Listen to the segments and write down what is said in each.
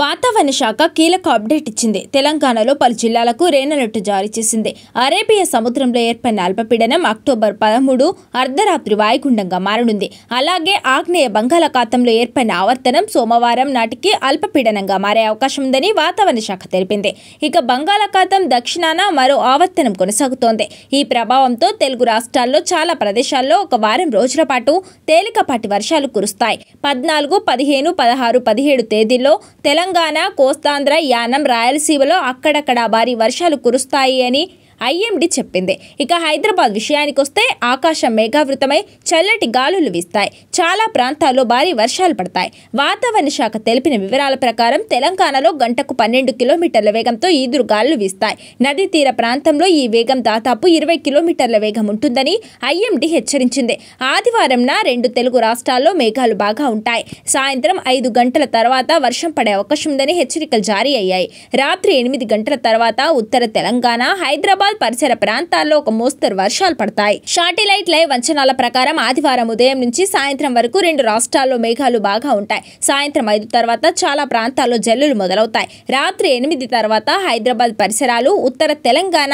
వాతావరణ శాఖ కీలక అప్డేట్ ఇచ్చింది తెలంగాణలో పలు జిల్లాలకు రేనలెట్ జారీ చేసింది అరేబియా సముద్రంలో ఏర్పడిన అల్పపీడనం అక్టోబర్ పదమూడు అర్ధరాత్రి వాయుగుండంగా మారనుంది అలాగే ఆగ్నేయ బంగాళాఖాతంలో ఏర్పడిన ఆవర్తనం సోమవారం నాటికి అల్పపీడనంగా మారే అవకాశం ఉందని వాతావరణ శాఖ తెలిపింది ఇక బంగాళాఖాతం దక్షిణాన మరో ఆవర్తనం కొనసాగుతోంది ఈ ప్రభావంతో తెలుగు రాష్ట్రాల్లో చాలా ప్రదేశాల్లో ఒక వారం రోజుల పాటు తేలికపాటి వర్షాలు కురుస్తాయి పద్నాలుగు పదిహేను పదహారు పదిహేడు తేదీల్లో తెలంగాణ తెలంగాణ కోస్తాంధ్ర యానం రాయలసీమలో అక్కడక్కడ భారీ వర్షాలు కురుస్తాయి అని ఐఎండి చెప్పింది ఇక హైదరాబాద్ విషయానికొస్తే ఆకాశం మేఘావృతమై చల్లటి గాలులు వీస్తాయి చాలా ప్రాంతాల్లో భారీ వర్షాలు పడతాయి వాతావరణ శాఖ తెలిపిన వివరాల ప్రకారం తెలంగాణలో గంటకు పన్నెండు కిలోమీటర్ల వేగంతో ఈదురు గాలులు వీస్తాయి నదీ తీర ప్రాంతంలో ఈ వేగం దాదాపు ఇరవై కిలోమీటర్ల వేగం ఉంటుందని ఐఎండి హెచ్చరించింది ఆదివారంన రెండు తెలుగు రాష్ట్రాల్లో మేఘాలు బాగా ఉంటాయి సాయంత్రం ఐదు గంటల తర్వాత వర్షం పడే అవకాశం ఉందని హెచ్చరికలు జారీ అయ్యాయి రాత్రి ఎనిమిది గంటల తర్వాత ఉత్తర తెలంగాణ హైదరాబాద్ ఇంఫాల్ పరిసర ప్రాంతాల్లో ఒక మోస్తరు వర్షాలు పడతాయి షాటిలైట్ లైవ్ అంచనాల ప్రకారం ఆదివారం ఉదయం నుంచి సాయంత్రం వరకు రెండు రాష్ట్రాల్లో మేఘాలు బాగా ఉంటాయి సాయంత్రం ఐదు తర్వాత చాలా ప్రాంతాల్లో జల్లులు మొదలవుతాయి రాత్రి ఎనిమిది తర్వాత హైదరాబాద్ పరిసరాలు ఉత్తర తెలంగాణ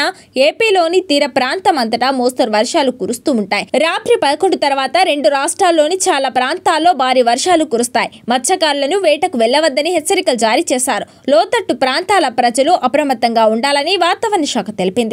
ఏపీలోని తీర ప్రాంతం అంతటా మోస్తరు వర్షాలు కురుస్తూ ఉంటాయి రాత్రి పదకొండు తర్వాత రెండు రాష్ట్రాల్లోని చాలా ప్రాంతాల్లో భారీ వర్షాలు కురుస్తాయి మత్స్యకారులను వేటకు వెళ్లవద్దని హెచ్చరికలు జారీ చేశారు లోతట్టు ప్రాంతాల ప్రజలు అప్రమత్తంగా ఉండాలని వాతావరణ శాఖ తెలిపింది